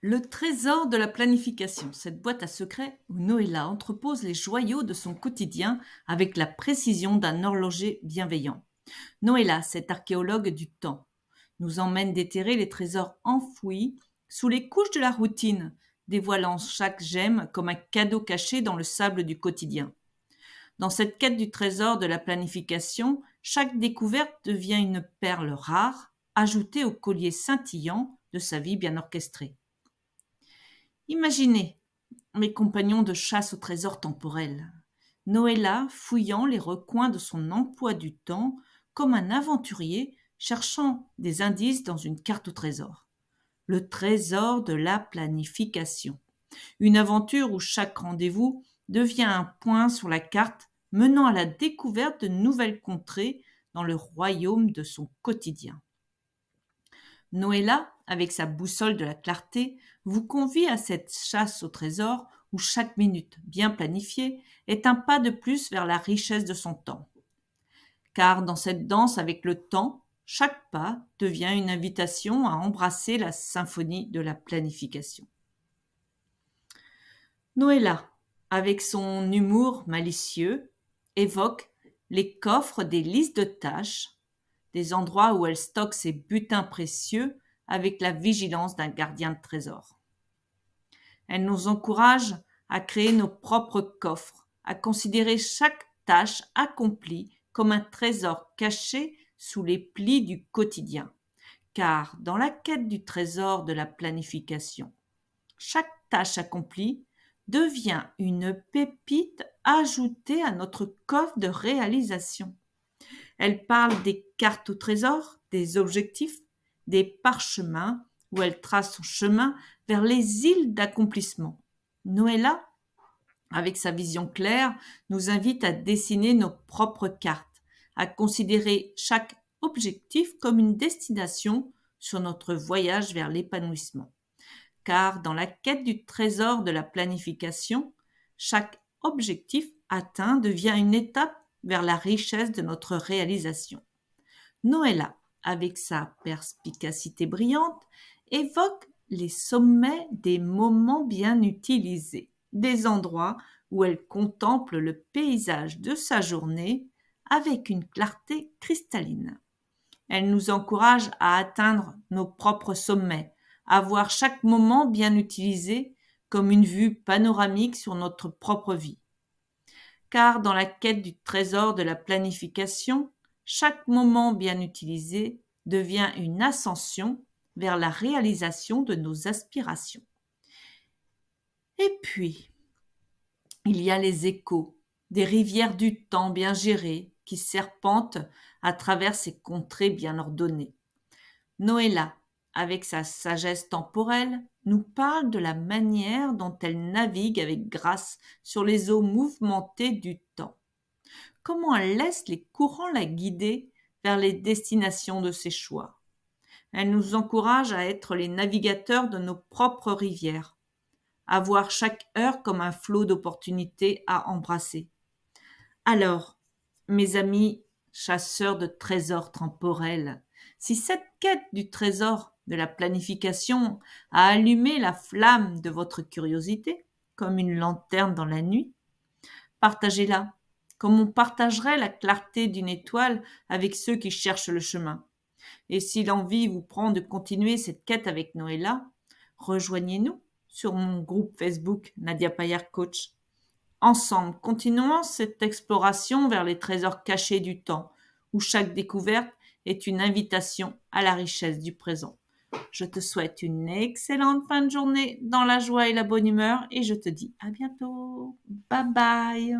Le trésor de la planification, cette boîte à secrets où Noëlla entrepose les joyaux de son quotidien avec la précision d'un horloger bienveillant. Noëlla, cet archéologue du temps, nous emmène déterrer les trésors enfouis sous les couches de la routine, dévoilant chaque gemme comme un cadeau caché dans le sable du quotidien. Dans cette quête du trésor de la planification, chaque découverte devient une perle rare, ajoutée au collier scintillant de sa vie bien orchestrée. Imaginez mes compagnons de chasse au trésor temporel. Noëlla fouillant les recoins de son emploi du temps comme un aventurier cherchant des indices dans une carte au trésor. Le trésor de la planification. Une aventure où chaque rendez-vous devient un point sur la carte menant à la découverte de nouvelles contrées dans le royaume de son quotidien. Noëlla avec sa boussole de la clarté, vous convie à cette chasse au trésor où chaque minute, bien planifiée, est un pas de plus vers la richesse de son temps. Car dans cette danse avec le temps, chaque pas devient une invitation à embrasser la symphonie de la planification. Noëlla, avec son humour malicieux, évoque les coffres des listes de tâches, des endroits où elle stocke ses butins précieux avec la vigilance d'un gardien de trésor. Elle nous encourage à créer nos propres coffres, à considérer chaque tâche accomplie comme un trésor caché sous les plis du quotidien. Car dans la quête du trésor de la planification, chaque tâche accomplie devient une pépite ajoutée à notre coffre de réalisation. Elle parle des cartes au trésor, des objectifs, des parchemins où elle trace son chemin vers les îles d'accomplissement. Noëlla, avec sa vision claire, nous invite à dessiner nos propres cartes, à considérer chaque objectif comme une destination sur notre voyage vers l'épanouissement. Car dans la quête du trésor de la planification, chaque objectif atteint devient une étape vers la richesse de notre réalisation. Noëlla avec sa perspicacité brillante, évoque les sommets des moments bien utilisés, des endroits où elle contemple le paysage de sa journée avec une clarté cristalline. Elle nous encourage à atteindre nos propres sommets, à voir chaque moment bien utilisé comme une vue panoramique sur notre propre vie. Car dans la quête du trésor de la planification, chaque moment bien utilisé devient une ascension vers la réalisation de nos aspirations. Et puis, il y a les échos, des rivières du temps bien gérées qui serpentent à travers ces contrées bien ordonnées. Noëlla, avec sa sagesse temporelle, nous parle de la manière dont elle navigue avec grâce sur les eaux mouvementées du temps comment elle laisse les courants la guider vers les destinations de ses choix. Elle nous encourage à être les navigateurs de nos propres rivières, à voir chaque heure comme un flot d'opportunités à embrasser. Alors, mes amis chasseurs de trésors temporels, si cette quête du trésor de la planification a allumé la flamme de votre curiosité, comme une lanterne dans la nuit, partagez-la comme on partagerait la clarté d'une étoile avec ceux qui cherchent le chemin. Et si l'envie vous prend de continuer cette quête avec Noëlla, rejoignez-nous sur mon groupe Facebook Nadia Payard Coach. Ensemble, continuons cette exploration vers les trésors cachés du temps, où chaque découverte est une invitation à la richesse du présent. Je te souhaite une excellente fin de journée dans la joie et la bonne humeur et je te dis à bientôt. Bye bye.